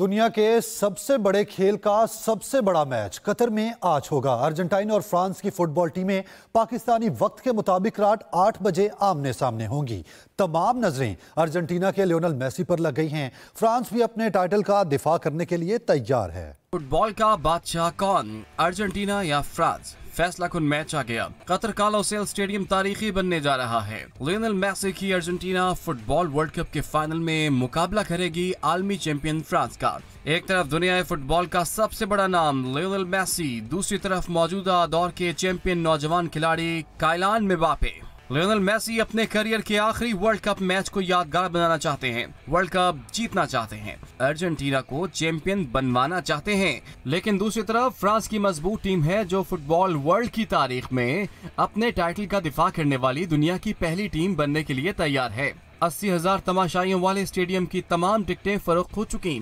दुनिया के सबसे बड़े खेल का सबसे बड़ा मैच कतर में आज होगा अर्जेंटाइन और फ्रांस की फुटबॉल टीमें पाकिस्तानी वक्त के मुताबिक रात आठ बजे आमने सामने होंगी तमाम नजरें अर्जेंटीना के लियोनल मेसी पर लग गई हैं फ्रांस भी अपने टाइटल का दिफा करने के लिए तैयार है फुटबॉल का बादशाह कौन अर्जेंटीना या फ्रांस फैसला कुन मैच आ गया कतर कालोसेल स्टेडियम तारीखी बनने जा रहा है लियोनल मैसी की अर्जेंटीना फुटबॉल वर्ल्ड कप के फाइनल में मुकाबला करेगी आलमी चैंपियन फ्रांस का एक तरफ दुनिया फुटबॉल का सबसे बड़ा नाम लियोनल मैसी दूसरी तरफ मौजूदा दौर के चैंपियन नौजवान खिलाड़ी कायलान मेबापे लियोनल मेसी अपने करियर के आखिरी वर्ल्ड कप मैच को यादगार बनाना चाहते हैं वर्ल्ड कप जीतना चाहते हैं अर्जेंटीना को चैंपियन बनवाना चाहते हैं लेकिन दूसरी तरफ फ्रांस की मजबूत टीम है जो फुटबॉल वर्ल्ड की तारीख में अपने टाइटल का दिफा करने वाली दुनिया की पहली टीम बनने के लिए तैयार है अस्सी हजार तमाशाइयों वाले स्टेडियम की तमाम टिकटें फरोख्त हो चुकी